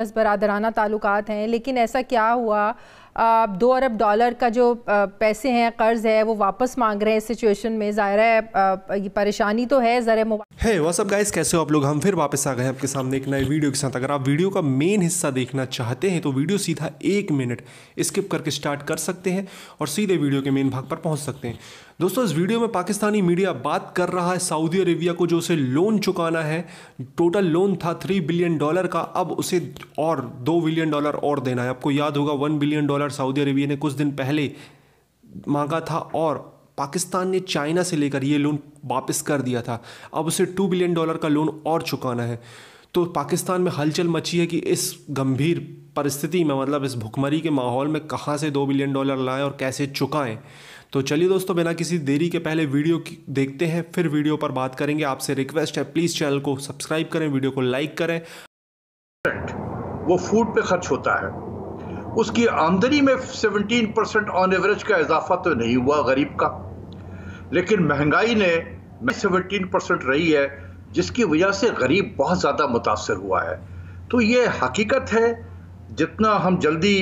दस बरदराना ताल्लुक हैं लेकिन ऐसा क्या हुआ दो अरब डॉलर का जो पैसे हैं कर्ज है वो वापस मांग रहे हैं सिचुएशन में ज़ाहिर है ये परेशानी तो है ज़र है व्हाट्सअप गाइस कैसे हो आप लोग हम फिर वापस आ गए आपके सामने एक नए वीडियो के साथ अगर आप वीडियो का मेन हिस्सा देखना चाहते हैं तो वीडियो सीधा एक मिनट स्किप करके स्टार्ट कर सकते हैं और सीधे वीडियो के मेन भाग पर पहुँच सकते हैं दोस्तों इस वीडियो में पाकिस्तानी मीडिया बात कर रहा है सऊदी अरेबिया को जो उसे लोन चुकाना है टोटल लोन था थ्री बिलियन डॉलर का अब उसे और दो बिलियन डॉलर और देना है आपको याद होगा वन बिलियन डॉलर करार सऊदी अरबिया ने कुछ दिन पहले मांगा था और पाकिस्तान ने चाइना से लेकर ये लोन वापस कर दिया था अब उसे टू बिलियन डॉलर का लोन और चुकाना है तो पाकिस्तान में हलचल मची है कि इस गंभीर परिस्थिति में मतलब इस भुखमरी के माहौल में कहाँ से दो बिलियन डॉलर लाएं और कैसे चुकाएं तो चलिए दोस्तों बिना किसी देरी के पहले वीडियो देखते हैं फिर वीडियो पर बात करेंगे आपसे रिक्वेस्ट है प्लीज़ चैनल को सब्सक्राइब करें वीडियो को लाइक करें वो फूड पे खर्च होता है उसकी आमदनी में 17 परसेंट ऑन एवरेज का इजाफा तो नहीं हुआ गरीब का लेकिन महंगाई ने सेवनटीन परसेंट रही है जिसकी वजह से गरीब बहुत ज़्यादा मुतासर हुआ है तो ये हकीकत है जितना हम जल्दी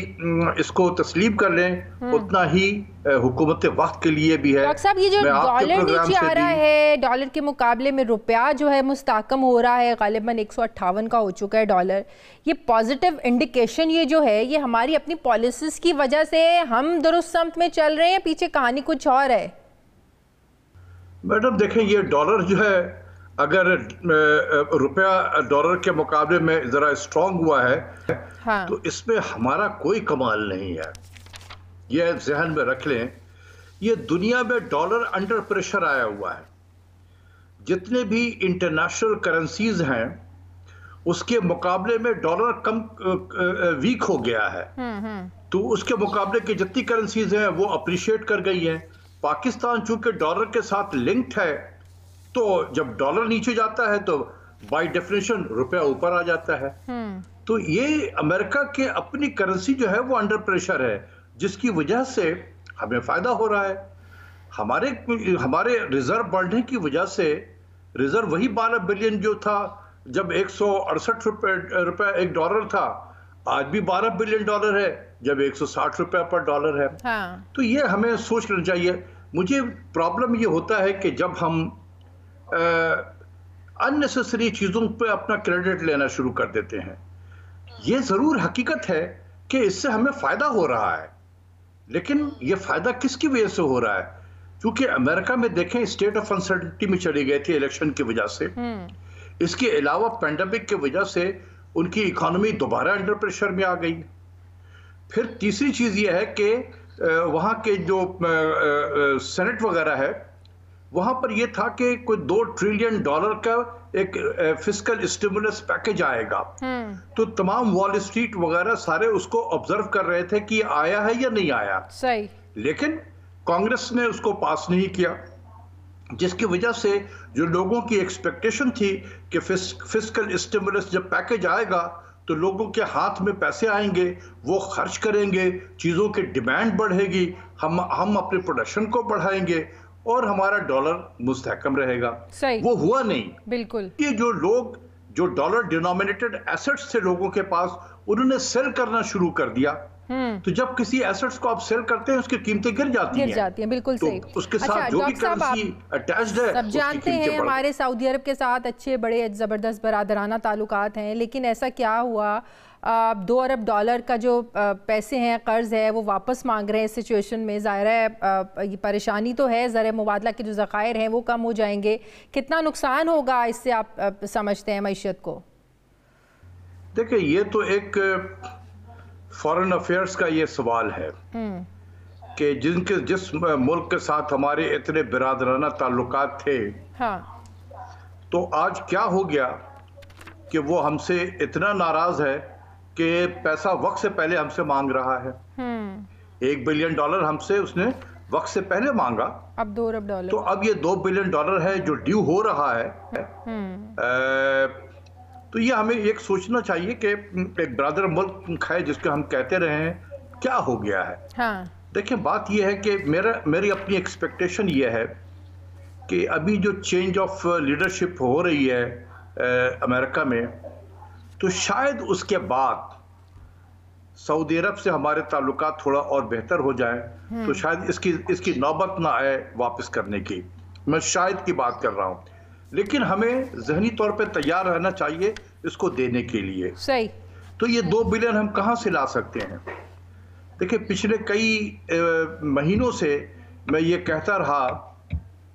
इसको तस्लीम कर लें हम्म। उतना ही हुकूमत वक्त के लिए भी है डॉक्टर साहब ये जो डॉलर नीचे आ रहा है डॉलर के मुकाबले में रुपया जो है मुस्तकम हो रहा है गालिबा एक का हो चुका है डॉलर ये पॉजिटिव इंडिकेशन ये जो है ये हमारी अपनी पॉलिसीज़ की वजह से हम दुरुस्त समत में चल रहे हैं पीछे कहानी कुछ और है मैडम देखें ये डॉलर जो है अगर रुपया डॉलर के मुकाबले में जरा स्ट्रांग हुआ है हाँ। तो इसमें हमारा कोई कमाल नहीं है यह जहन में रख लें यह दुनिया में डॉलर अंडर प्रेशर आया हुआ है जितने भी इंटरनेशनल करेंसीज हैं उसके मुकाबले में डॉलर कम वीक हो गया है हम्म, हम्म। तो उसके मुकाबले की जितनी करेंसीज हैं वो अप्रिशिएट कर गई हैं पाकिस्तान चूंकि डॉलर के साथ लिंक्ड है तो जब डॉलर नीचे जाता है तो बाय डेफिनेशन रुपया ऊपर आ जाता है हम्म। तो ये अमेरिका के अपनी करेंसी जो है वो अंडर प्रेशर है जिसकी वजह से हमें फायदा हो रहा है हमारे हमारे रिजर्व बढ़ने की वजह से रिजर्व वही बारह बिलियन जो था जब एक सौ अड़सठ रुपये एक डॉलर था आज भी बारह बिलियन डॉलर है जब एक सौ साठ रुपये पर डॉलर है हाँ। तो ये हमें सोच लेना चाहिए मुझे प्रॉब्लम ये होता है कि जब हम अननेसेसरी चीज़ों पे अपना क्रेडिट लेना शुरू कर देते हैं हम्म। ये ज़रूर हकीकत है कि इससे हमें फ़ायदा हो रहा है लेकिन हम्म। ये फ़ायदा किसकी वजह से हो रहा है क्योंकि अमेरिका में देखें स्टेट ऑफ अनसर्टिनिटी में चली गई थी इलेक्शन की वजह से हम्म। इसके अलावा पेंडेमिक की वजह से उनकी इकोनॉमी दोबारा अंडर प्रेशर में आ गई फिर तीसरी चीज़ यह है कि वहां के जो सेनेट वगैरह है वहां पर यह था कि कोई दो ट्रिलियन डॉलर का एक फिजिकल स्टिमुलस पैकेज आएगा हम्म। तो तमाम वॉल स्ट्रीट वगैरह सारे उसको ऑब्जर्व कर रहे थे कि आया है या नहीं आया सही लेकिन कांग्रेस ने उसको पास नहीं किया जिसकी वजह से जो लोगों की एक्सपेक्टेशन थी कि फिजिकल स्टिमुलस जब पैकेज आएगा तो लोगों के हाथ में पैसे आएंगे वो खर्च करेंगे चीज़ों की डिमांड बढ़ेगी हम हम अपने प्रोडक्शन को बढ़ाएंगे और हमारा डॉलर मुस्तकम रहेगा सही वो हुआ नहीं बिल्कुल ये जो लोग जो डॉलर डिनोमिनेटेड एसेट्स थे लोगों के पास उन्होंने सेल करना शुरू कर दिया हम्म। तो जब किसी एसेट्स को आप सेल करते हैं उसकी कीमतें गिर जाती गिर हैं जाती हैं बिल्कुल तो सही उसके अच्छा, साथ अच्छा, जो भी करेंसी अटैच्ड है सब जानते हैं हमारे सऊदी अरब के साथ अच्छे बड़े ज़बरदस्त बरदराना ताल्लुकात हैं लेकिन ऐसा क्या हुआ आप दो अरब डॉलर का जो पैसे हैं कर्ज है वो वापस मांग रहे हैं सिचुएशन में ज़ाहिर है ये परेशानी तो है ज़र मुबादला के जो ज़ख़ायर हैं वो कम हो जाएंगे कितना नुकसान होगा इससे आप समझते हैं मीशत को देखिए ये तो एक फॉरेन अफेयर्स का ये सवाल है हम्म। कि जिनके जिस मुल्क के साथ हमारे इतने बिरादराना ताल्लुक थे हाँ। तो आज क्या हो गया कि वो हमसे इतना नाराज है कि पैसा वक्त से पहले हमसे मांग रहा है हम्म। एक बिलियन डॉलर हमसे उसने वक्त से पहले मांगा अब दो अरब डॉलर तो अब ये दो बिलियन डॉलर है जो ड्यू हो रहा है हम्म। तो ये हमें एक सोचना चाहिए कि एक ब्रादर मुल्क है जिसके हम कहते रहे हैं क्या हो गया है हाँ। देखिए बात यह है कि मेरा मेरी अपनी एक्सपेक्टेशन ये है कि अभी जो चेंज ऑफ लीडरशिप हो रही है अमेरिका में तो शायद उसके बाद सऊदी अरब से हमारे ताल्लुक थोड़ा और बेहतर हो जाए हम्म। तो शायद इसकी इसकी नौबत ना आए वापस करने की मैं शायद की बात कर रहा हूँ लेकिन हमें जहनी तौर पे तैयार रहना चाहिए इसको देने के लिए सही तो ये दो बिलियन हम कहाँ से ला सकते हैं देखिए पिछले कई महीनों से मैं ये कहता रहा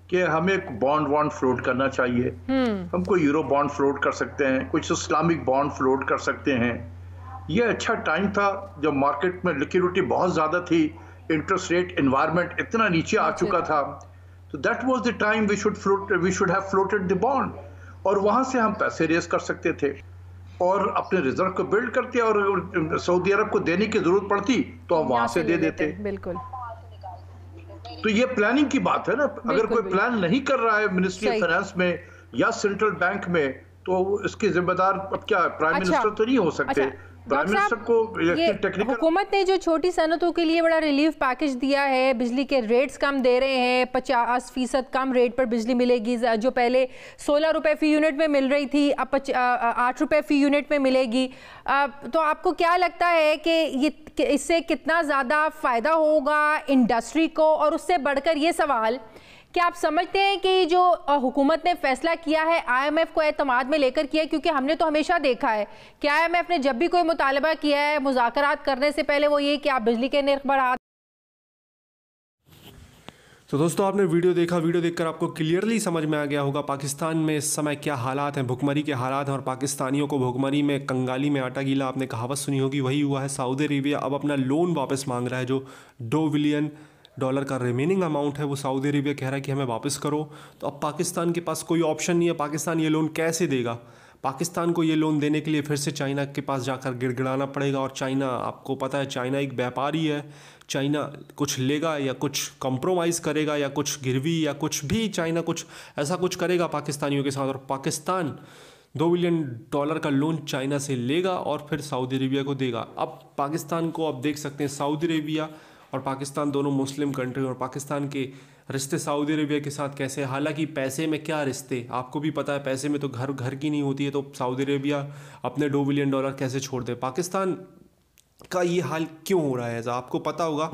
कि हमें बॉन्ड वॉन्ड फ्लोट करना चाहिए हम्म। हम कोई यूरो बॉन्ड फ्लोट कर सकते हैं कुछ इस्लामिक बॉन्ड फ्लोट कर सकते हैं ये अच्छा टाइम था जब मार्केट में लिक्विडिटी बहुत ज़्यादा थी इंटरेस्ट रेट इन्वायरमेंट इतना नीचे आ अच्छा। चुका था तो that was the time we should float we should have floated the bond और वहां से हम पैसे रेस कर सकते थे और अपने रिजर्व को बिल्ड करते और सऊदी अरब को देने की जरूरत पड़ती तो हम वहां से दे देते बिल्कुल तो ये प्लानिंग की बात है ना अगर कोई प्लान नहीं कर रहा है मिनिस्ट्री ऑफ फाइनेंस में या सेंट्रल बैंक में तो इसके जिम्मेदार अब क्या प्राइम अच्छा। मिनिस्टर तो नहीं हो सकते अच्छा। हुकूमत ने जो छोटी सनतों के लिए बड़ा रिलीफ पैकेज दिया है बिजली के रेट्स कम दे रहे हैं पचास फीसद कम रेट पर बिजली मिलेगी जो पहले सोलह रुपये फ़ी यूनिट में मिल रही थी अब आठ रुपये फ़ी यूनिट में मिलेगी तो आपको क्या लगता है कि ये इससे कितना ज़्यादा फ़ायदा होगा इंडस्ट्री को और उससे बढ़कर ये सवाल क्या आप समझते हैं कि जो हुकूमत ने फैसला किया है आईएमएफ को एतम में लेकर किया है क्योंकि हमने तो हमेशा देखा है कि आईएमएफ ने जब भी कोई मुतालबा किया है मुजाकर करने से पहले वो ये कि आप बिजली के निर्ख बढ़ा तो दोस्तों आपने वीडियो देखा वीडियो देखकर आपको क्लियरली समझ में आ गया होगा पाकिस्तान में इस समय क्या हालात हैं भुखमरी के हालात हैं और पाकिस्तानियों को भुखमरी में कंगाली में आटा गीला आपने कहावत सुनी होगी वही हुआ है सऊदी अरेबिया अब अपना लोन वापस मांग रहा है जो दो बिलियन डॉलर का रिमेनिंग अमाउंट है वो सऊदी अरेबिया कह रहा है कि हमें वापस करो तो अब पाकिस्तान के पास कोई ऑप्शन नहीं है पाकिस्तान ये लोन कैसे देगा पाकिस्तान को ये लोन देने के लिए फिर से चाइना के पास जाकर गिड़गिड़ाना पड़ेगा और चाइना आपको पता है चाइना एक व्यापारी है चाइना कुछ लेगा या कुछ कंप्रोमाइज़ करेगा या कुछ गिरवी या कुछ भी चाइना कुछ ऐसा कुछ करेगा पाकिस्तानियों के साथ और पाकिस्तान दो बिलियन डॉलर का लोन चाइना से लेगा और फिर सऊदी अरेबिया को देगा अब पाकिस्तान को आप देख सकते हैं सऊदी अरेबिया और पाकिस्तान दोनों मुस्लिम कंट्री और पाकिस्तान के रिश्ते सऊदी अरबिया के साथ कैसे हालांकि पैसे में क्या रिश्ते आपको भी पता है पैसे में तो घर घर की नहीं होती है तो सऊदी अरबिया अपने दो बिलियन डॉलर कैसे छोड़ दे पाकिस्तान का ये हाल क्यों हो रहा है आपको पता होगा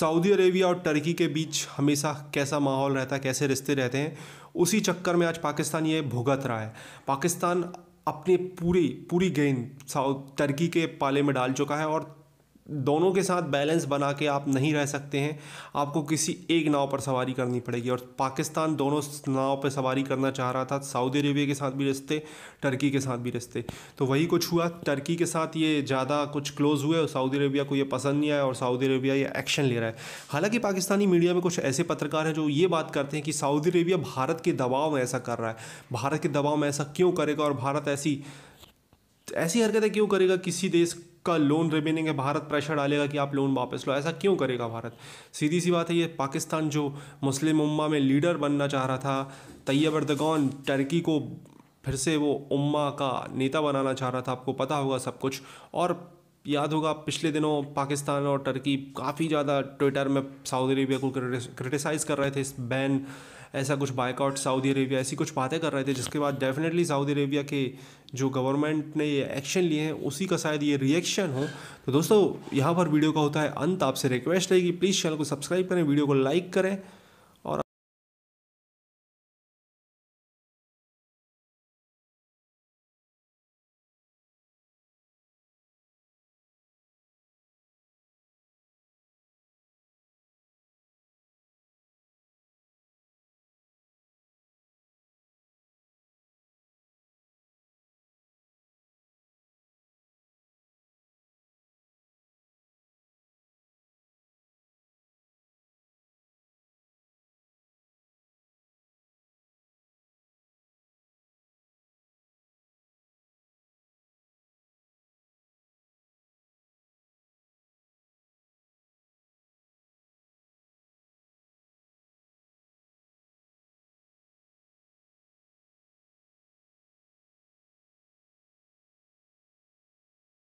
सऊदी अरेबिया और टर्की के बीच हमेशा कैसा माहौल रहता है कैसे रिश्ते रहते हैं उसी चक्कर में आज पाकिस्तान ये भुगत रहा है पाकिस्तान अपने पूरी पूरी गेंद साउथ टर्की के पाले में डाल चुका है और दोनों के साथ बैलेंस बना के आप नहीं रह सकते हैं आपको किसी एक नाव पर सवारी करनी पड़ेगी और पाकिस्तान दोनों नाव पर सवारी करना चाह रहा था सऊदी अरेबिया के साथ भी रिश्ते टर्की के साथ भी रिश्ते तो वही कुछ हुआ टर्की के साथ ये ज़्यादा कुछ क्लोज़ हुए और सऊदी अरेबिया को ये पसंद नहीं आया और सऊदी अरेबिया ये एक्शन ले रहा है हालांकि पाकिस्तानी मीडिया में कुछ ऐसे पत्रकार हैं जो ये बात करते हैं कि सऊदी अरेबिया भारत के दबाव में ऐसा कर रहा है भारत के दबाव में ऐसा क्यों करेगा और भारत ऐसी ऐसी हरकतें क्यों करेगा किसी देश का लोन रिमेनिंग है भारत प्रेशर डालेगा कि आप लोन वापस लो ऐसा क्यों करेगा भारत सीधी सी बात है ये पाकिस्तान जो मुस्लिम उम्मा में लीडर बनना चाह रहा था तैयब अर्दगान टर्की को फिर से वो उम्मा का नेता बनाना चाह रहा था आपको पता होगा सब कुछ और याद होगा पिछले दिनों पाकिस्तान और टर्की काफ़ी ज़्यादा ट्विटर में सऊदी अरेबिया को क्रिटिसाइज़ कर रहे थे इस बैन ऐसा कुछ बाइकआउट सऊदी अरेबिया ऐसी कुछ बातें कर रहे थे जिसके बाद डेफिनेटली सऊदी अरेबिया के जो गवर्नमेंट ने ये एक्शन लिए हैं उसी का शायद ये रिएक्शन हो तो दोस्तों यहाँ पर वीडियो का होता है अंत आपसे रिक्वेस्ट है कि प्लीज़ चैनल को सब्सक्राइब करें वीडियो को लाइक करें